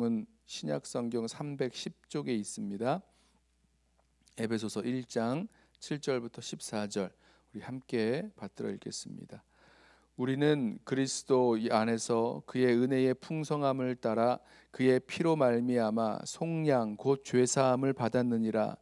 성경은 신약 성경 310쪽에 있습니다. 에베소서 1장 7절부터 14절 우리 함께 받들어 읽겠습니다. 우리는 그리스도 안에서 그의 은혜의 풍성함을 따라 그의 피로 말미암아 속량 곧 죄사함을 받았느니라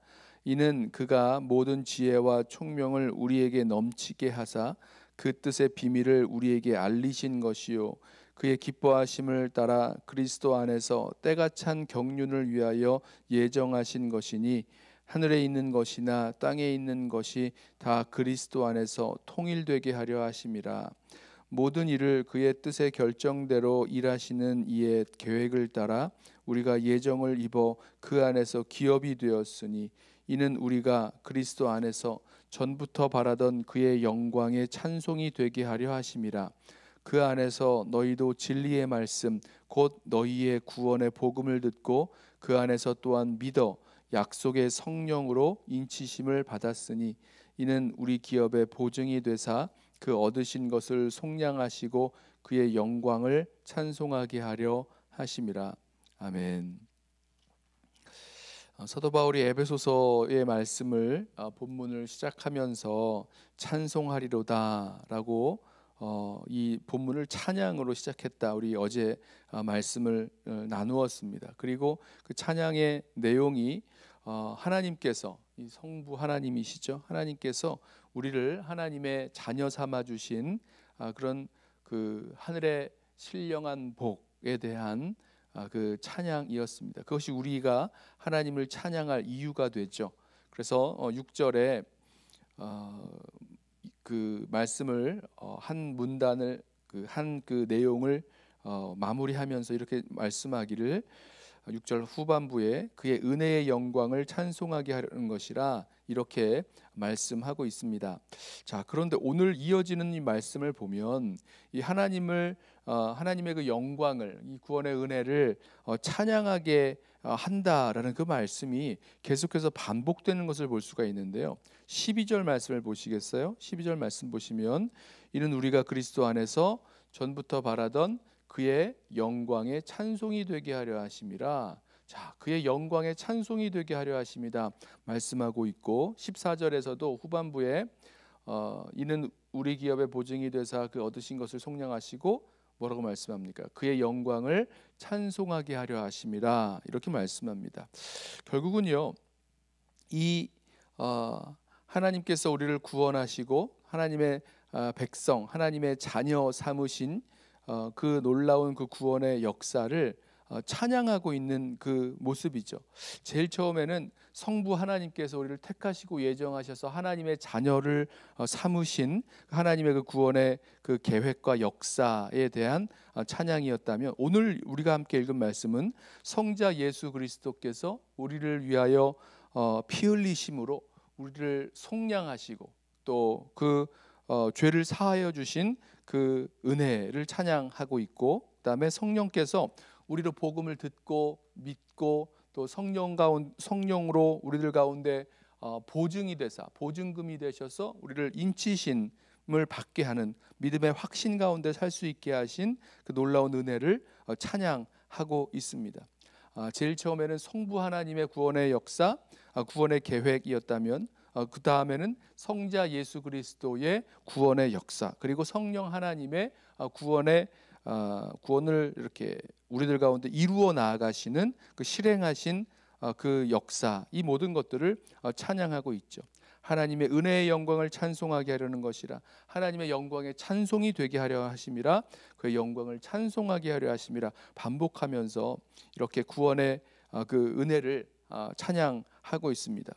이는 그가 모든 지혜와 총명을 우리에게 넘치게 하사 그 뜻의 비밀을 우리에게 알리신 것이요 그의 기뻐하심을 따라 그리스도 안에서 때가 찬 경륜을 위하여 예정하신 것이니 하늘에 있는 것이나 땅에 있는 것이 다 그리스도 안에서 통일되게 하려 하심이라 모든 일을 그의 뜻의 결정대로 일하시는 이의 계획을 따라 우리가 예정을 입어 그 안에서 기업이 되었으니 이는 우리가 그리스도 안에서 전부터 바라던 그의 영광의 찬송이 되게 하려 하심이라 그 안에서 너희도 진리의 말씀 곧 너희의 구원의 복음을 듣고 그 안에서 또한 믿어 약속의 성령으로 인치심을 받았으니 이는 우리 기업의 보증이 되사 그 얻으신 것을 속량하시고 그의 영광을 찬송하게 하려 하심이라 아멘. 어, 사도 바울이 에베소서의 말씀을 어, 본문을 시작하면서 찬송하리로다라고 어, 이 본문을 찬양으로 시작했다. 우리 어제 말씀을 나누었습니다. 그리고 그 찬양의 내용이 하나님께서 이 성부 하나님이시죠. 하나님께서 우리를 하나님의 자녀 삼아 주신 아, 그런 그 하늘의 신령한 복에 대한 아, 그 찬양이었습니다. 그것이 우리가 하나님을 찬양할 이유가 되죠. 그래서 6절에 어, 어, 그 말씀을 어, 한 문단을 한그 그 내용을 마무리하면서 이렇게 말씀하기를 6절 후반부에 그의 은혜의 영광을 찬송하게 하는 것이라 이렇게 말씀하고 있습니다. 자, 그런데 오늘 이어지는 이 말씀을 보면 이 하나님을 어, 하나님의 그 영광을 이 구원의 은혜를 어, 찬양하게 어, 한다라는 그 말씀이 계속해서 반복되는 것을 볼 수가 있는데요. 12절 말씀을 보시겠어요? 12절 말씀 보시면 이는 우리가 그리스도 안에서 전부터 바라던 그의 영광의 찬송이 되게 하려 하심이라. 자, 그의 영광의 찬송이 되게 하려 하십니다 말씀하고 있고 14절에서도 후반부에 어, 이는 우리 기업의 보증이 되사 그 얻으신 것을 속량하시고 뭐라고 말씀합니까? 그의 영광을 찬송하게 하려 하심이라 이렇게 말씀합니다. 결국은요 이 어, 하나님께서 우리를 구원하시고 하나님의 어, 백성, 하나님의 자녀 삼으신 어, 그 놀라운 그 구원의 역사를 어, 찬양하고 있는 그 모습이죠. 제일 처음에는 성부 하나님께서 우리를 택하시고 예정하셔서 하나님의 자녀를 어, 삼으신 그 하나님의 그 구원의 그 계획과 역사에 대한 어, 찬양이었다면 오늘 우리가 함께 읽은 말씀은 성자 예수 그리스도께서 우리를 위하여 피 흘리심으로 우리를 속량하시고 또 그 죄를 사하여 주신 그 은혜를 찬양하고 있고 그다음에 성령께서 우리도 복음을 듣고 믿고 또 성령 가운 성령으로 우리들 가운데 어, 보증이 되사 보증금이 되셔서 우리를 인치심을 받게 하는 믿음의 확신 가운데 살 수 있게 하신 그 놀라운 은혜를 어, 찬양하고 있습니다. 아, 제일 처음에는 성부 하나님의 구원의 역사, 아, 구원의 계획이었다면 어, 그 다음에는 성자 예수 그리스도의 구원의 역사 그리고 성령 하나님의 구원의 아, 구원을 이렇게 우리들 가운데 이루어 나아가시는 그 실행하신 아, 그 역사 이 모든 것들을 어, 찬양하고 있죠. 하나님의 은혜의 영광을 찬송하게 하려는 것이라 하나님의 영광의 찬송이 되게 하려 하심이라 그의 영광을 찬송하게 하려 하심이라 반복하면서 이렇게 구원의 아, 그 은혜를 찬양하고 있습니다.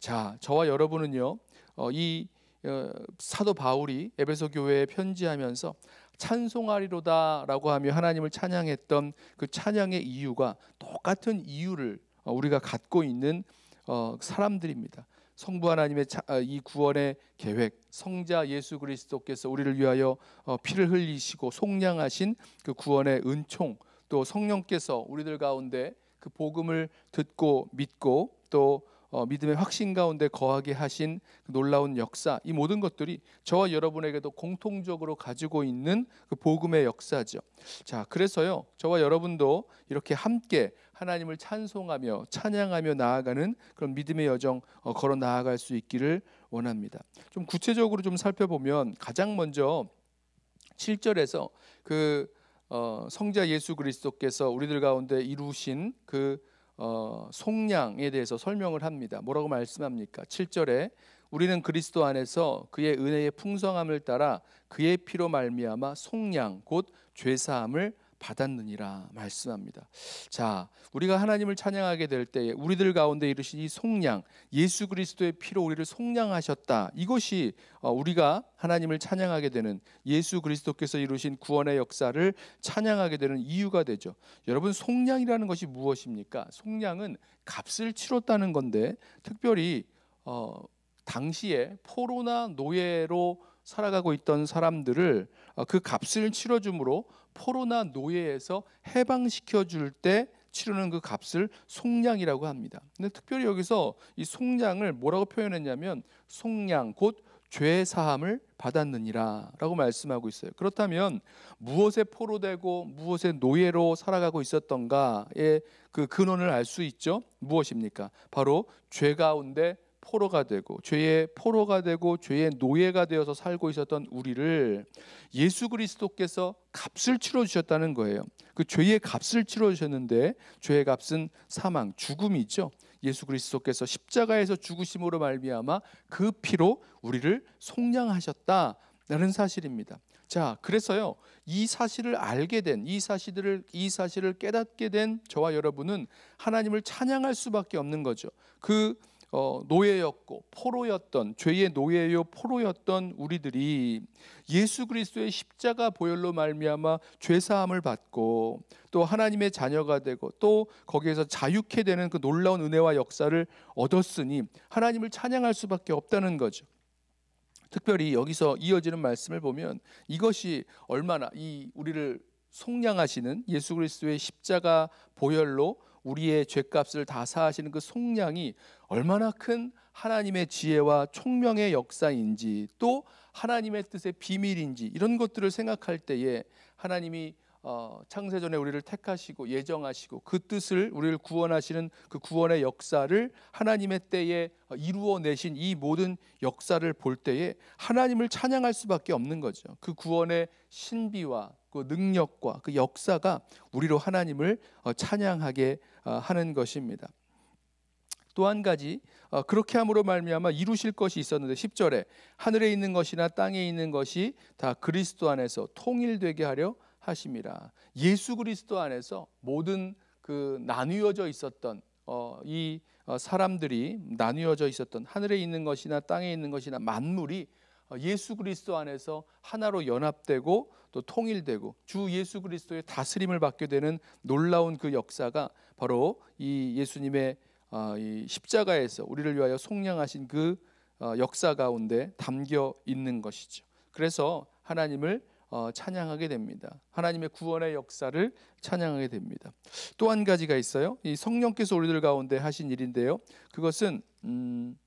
자, 저와 여러분은요. 어, 이 어, 사도 바울이 에베소 교회에 편지하면서 찬송하리로다라고 하며 하나님을 찬양했던 그 찬양의 이유가 똑같은 이유를 어, 우리가 갖고 있는 어, 사람들입니다. 성부 하나님의 아, 이 구원의 계획, 성자 예수 그리스도께서 우리를 위하여 어, 피를 흘리시고 속량하신 그 구원의 은총, 또 성령께서 우리들 가운데 그 복음을 듣고 믿고 또 어, 믿음의 확신 가운데 거하게 하신 그 놀라운 역사 이 모든 것들이 저와 여러분에게도 공통적으로 가지고 있는 그 복음의 역사죠. 자, 그래서요. 저와 여러분도 이렇게 함께 하나님을 찬송하며 찬양하며 나아가는 그런 믿음의 여정 어, 걸어 나아갈 수 있기를 원합니다. 좀 구체적으로 좀 살펴보면 가장 먼저 7절에서 그 어, 성자 예수 그리스도께서 우리들 가운데 이루신 그 어, 속량에 대해서 설명을 합니다. 뭐라고 말씀합니까? 7절에 우리는 그리스도 안에서 그의 은혜의 풍성함을 따라 그의 피로 말미암아 속량 곧죄 사함을 받았느니라 말씀합니다. 자, 우리가 하나님을 찬양하게 될 때 우리들 가운데 이르신 이 속량, 예수 그리스도의 피로 우리를 속량하셨다. 이것이 어, 우리가 하나님을 찬양하게 되는 예수 그리스도께서 이루신 구원의 역사를 찬양하게 되는 이유가 되죠. 여러분 속량이라는 것이 무엇입니까? 속량은 값을 치렀다는 건데 특별히 어, 당시에 포로나 노예로 살아가고 있던 사람들을 어, 그 값을 치러줌으로 포로나 노예에서 해방시켜 줄 때 치르는 그 값을 속량이라고 합니다. 근데 특별히 여기서 이 속량을 뭐라고 표현했냐면 속량 곧 죄 사함을 받았느니라라고 말씀하고 있어요. 그렇다면 무엇에 포로되고 무엇에 노예로 살아가고 있었던가의 그 근원을 알 수 있죠. 무엇입니까? 바로 죄 가운데 포로가 되고 죄의 포로가 되고 죄의 노예가 되어서 살고 있었던 우리를 예수 그리스도께서 값을 치러 주셨다는 거예요. 그 죄의 값을 치러 주셨는데 죄의 값은 사망, 죽음이죠. 예수 그리스도께서 십자가에서 죽으심으로 말미암아 그 피로 우리를 속량하셨다라는 사실입니다. 자, 그래서요. 이 사실을 알게 된, 이사실을이 사실을 깨닫게 된 저와 여러분은 하나님을 찬양할 수밖에 없는 거죠. 그 어, 노예였고 포로였던 죄의 노예요 포로였던 우리들이 예수 그리스도의 십자가 보혈로 말미암아 죄 사함을 받고 또 하나님의 자녀가 되고 또 거기에서 자유케 되는 그 놀라운 은혜와 역사를 얻었으니 하나님을 찬양할 수밖에 없다는 거죠. 특별히 여기서 이어지는 말씀을 보면 이것이 얼마나 이 우리를 속량하시는 예수 그리스도의 십자가 보혈로 우리의 죄값을 다 사하시는 그 속량이 얼마나 큰 하나님의 지혜와 총명의 역사인지 또 하나님의 뜻의 비밀인지 이런 것들을 생각할 때에 하나님이 어, 창세전에 우리를 택하시고 예정하시고 그 뜻을 우리를 구원하시는 그 구원의 역사를 하나님의 때에 어, 이루어내신 이 모든 역사를 볼 때에 하나님을 찬양할 수밖에 없는 거죠. 그 구원의 신비와 그 능력과 그 역사가 우리로 하나님을 어, 찬양하게 어, 하는 것입니다. 또 한 가지 어, 그렇게 함으로 말미암아 이루실 것이 있었는데 10절에 하늘에 있는 것이나 땅에 있는 것이 다 그리스도 안에서 통일되게 하려 하심이라. 예수 그리스도 안에서 모든 그 나뉘어져 있었던 이 사람들이 나뉘어져 있었던 하늘에 있는 것이나 땅에 있는 것이나 만물이 어, 예수 그리스도 안에서 하나로 연합되고 또 통일되고 주 예수 그리스도의 다스림을 받게 되는 놀라운 그 역사가 바로 이 예수님의 어, 이 십자가에서 우리를 위하여 속량하신 그 어, 역사 가운데 담겨 있는 것이죠. 그래서 하나님을 찬양하게 됩니다. 하나님의 구원의 역사를 찬양하게 됩니다. 또 한 가지가 있어요. 이 성령께서 우리들 가운데 하신 일인데요. 그것은 음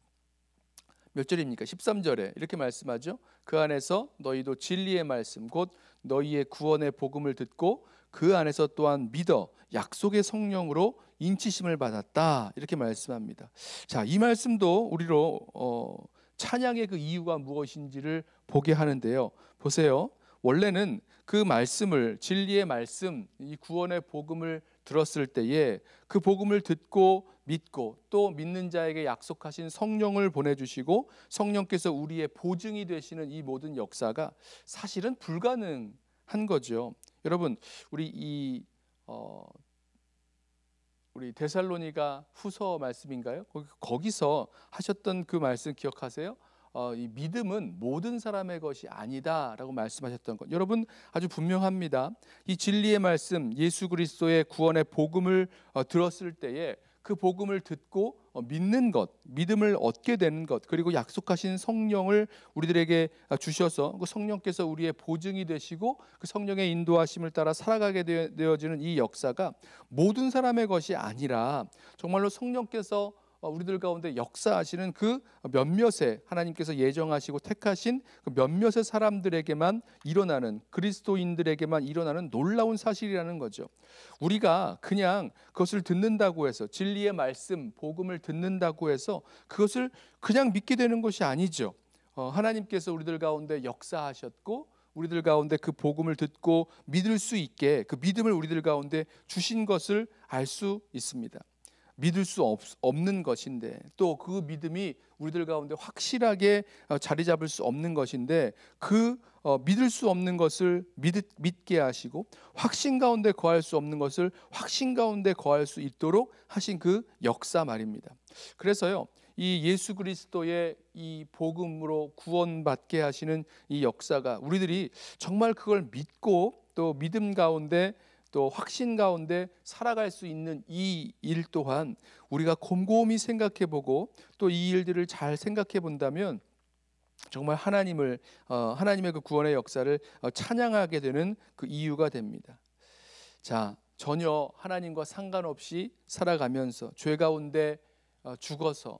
몇 절입니까? 13절에 이렇게 말씀하죠. 그 안에서 너희도 진리의 말씀 곧 너희의 구원의 복음을 듣고 그 안에서 또한 믿어 약속의 성령으로 인치심을 받았다. 이렇게 말씀합니다. 자, 이 말씀도 우리로 어, 찬양의 그 이유가 무엇인지를 보게 하는데요. 보세요. 원래는 그 말씀을 진리의 말씀, 이 구원의 복음을 들었을 때에 그 복음을 듣고 믿고 또 믿는 자에게 약속하신 성령을 보내주시고 성령께서 우리의 보증이 되시는 이 모든 역사가 사실은 불가능한 거죠. 여러분, 우리 이 어, 우리 데살로니가 후서 말씀인가요? 거기서 하셨던 그 말씀 기억하세요? 어, 이 믿음은 모든 사람의 것이 아니다라고 말씀하셨던 것 여러분 아주 분명합니다. 이 진리의 말씀 예수 그리스도의 구원의 복음을 어, 들었을 때에 그 복음을 듣고 어, 믿는 것, 믿음을 얻게 되는 것, 그리고 약속하신 성령을 우리들에게 어, 주셔서 그 성령께서 우리의 보증이 되시고 그 성령의 인도하심을 따라 살아가게 되어지는 이 역사가 모든 사람의 것이 아니라 정말로 성령께서 어, 우리들 가운데 역사하시는 그 몇몇의 하나님께서 예정하시고 택하신 그 몇몇의 사람들에게만 일어나는 그리스도인들에게만 일어나는 놀라운 사실이라는 거죠. 우리가 그냥 그것을 듣는다고 해서 진리의 말씀, 복음을 듣는다고 해서 그것을 그냥 믿게 되는 것이 아니죠. 어, 하나님께서 우리들 가운데 역사하셨고 우리들 가운데 그 복음을 듣고 믿을 수 있게 그 믿음을 우리들 가운데 주신 것을 알 수 있습니다. 믿을 수 없, 없는 것인데 또 그 믿음이 우리들 가운데 확실하게 어, 자리 잡을 수 없는 것인데 그 어, 믿을 수 없는 것을 믿, 믿게 하시고 확신 가운데 거할 수 없는 것을 확신 가운데 거할 수 있도록 하신 그 역사 말입니다. 그래서요. 이 예수 그리스도의 이 복음으로 구원받게 하시는 이 역사가 우리들이 정말 그걸 믿고 또 믿음 가운데 또 확신 가운데 살아갈 수 있는 이 일 또한 우리가 곰곰이 생각해 보고 또 이 일들을 잘 생각해 본다면 정말 하나님을 어, 하나님의 그 구원의 역사를 어, 찬양하게 되는 그 이유가 됩니다. 자, 전혀 하나님과 상관없이 살아가면서 죄 가운데 어, 죽어서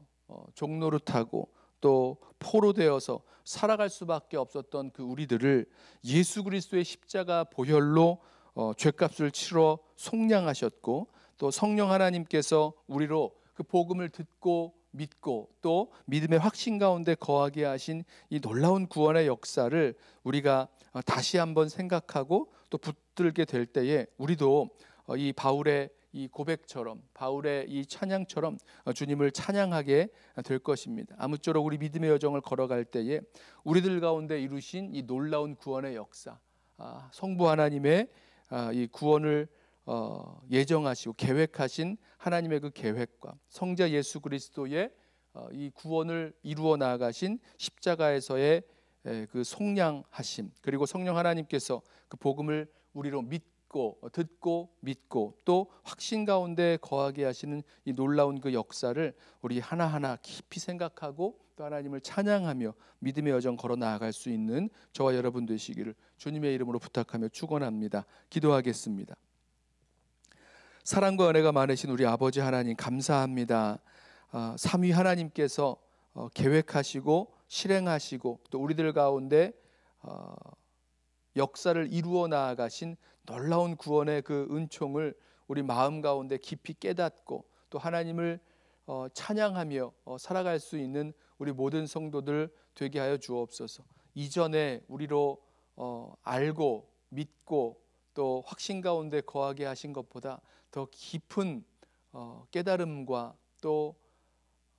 종로를 타고 또 포로 되어서 살아갈 수밖에 없었던 그 우리들을 예수 그리스도의 십자가 보혈로 어, 죄값을 치러 속량하셨고 또 성령 하나님께서 우리로 그 복음을 듣고 믿고 또 믿음의 확신 가운데 거하게 하신 이 놀라운 구원의 역사를 우리가 어, 다시 한번 생각하고 또 붙들게 될 때에 우리도 어, 이 바울의 이 고백처럼 바울의 이 찬양처럼 어, 주님을 찬양하게 될 것입니다. 아무쪼록 우리 믿음의 여정을 걸어갈 때에 우리들 가운데 이루신 이 놀라운 구원의 역사, 아, 성부 하나님의 아, 이 구원을 어, 예정하시고 계획하신 하나님의 그 계획과 성자 예수 그리스도의 어, 이 구원을 이루어 나아가신 십자가에서의 그 속량하심 그리고 성령 하나님께서 그 복음을 우리로 믿고 어, 듣고 믿고 또 확신 가운데 거하게 하시는 이 놀라운 그 역사를 우리 하나하나 깊이 생각하고 또 그러니까 하나님을 찬양하며 믿음의 여정 걸어 나아갈 수 있는 저와 여러분 되시기를 주님의 이름으로 부탁하며 축원합니다. 기도하겠습니다. 사랑과 은혜가 많으신 우리 아버지 하나님 감사합니다. 아, 삼위 하나님께서 어, 계획하시고 실행하시고 또 우리들 가운데 어, 역사를 이루어 나아가신 놀라운 구원의 그 은총을 우리 마음 가운데 깊이 깨닫고 또 하나님을 어, 찬양하며 살아갈 수 있는 우리 모든 성도들 되게 하여 주옵소서. 이전에 우리로 어, 알고 믿고 또 확신 가운데 거하게 하신 것보다 더 깊은 어, 깨달음과 또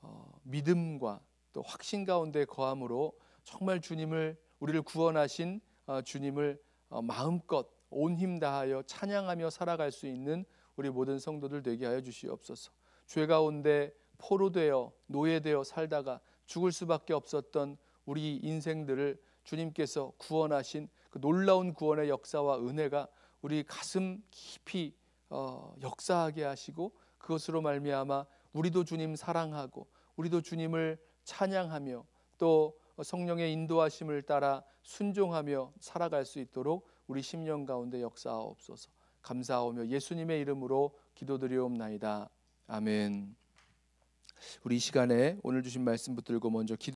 어, 믿음과 또 확신 가운데 거함으로 정말 주님을 우리를 구원하신 어, 주님을 어, 마음껏 온 힘 다하여 찬양하며 살아갈 수 있는 우리 모든 성도들 되게 하여 주시옵소서. 죄 가운데 포로되어 노예되어 살다가 죽을 수밖에 없었던 우리 인생들을 주님께서 구원하신 그 놀라운 구원의 역사와 은혜가 우리 가슴 깊이 어, 역사하게 하시고 그것으로 말미암아 우리도 주님 사랑하고 우리도 주님을 찬양하며 또 성령의 인도하심을 따라 순종하며 살아갈 수 있도록 우리 심년 가운데 역사하옵소서. 감사하며 오 예수님의 이름으로 기도드리옵나이다. 아멘. 우리 이 시간에 오늘 주신 말씀 붙들고 먼저 기도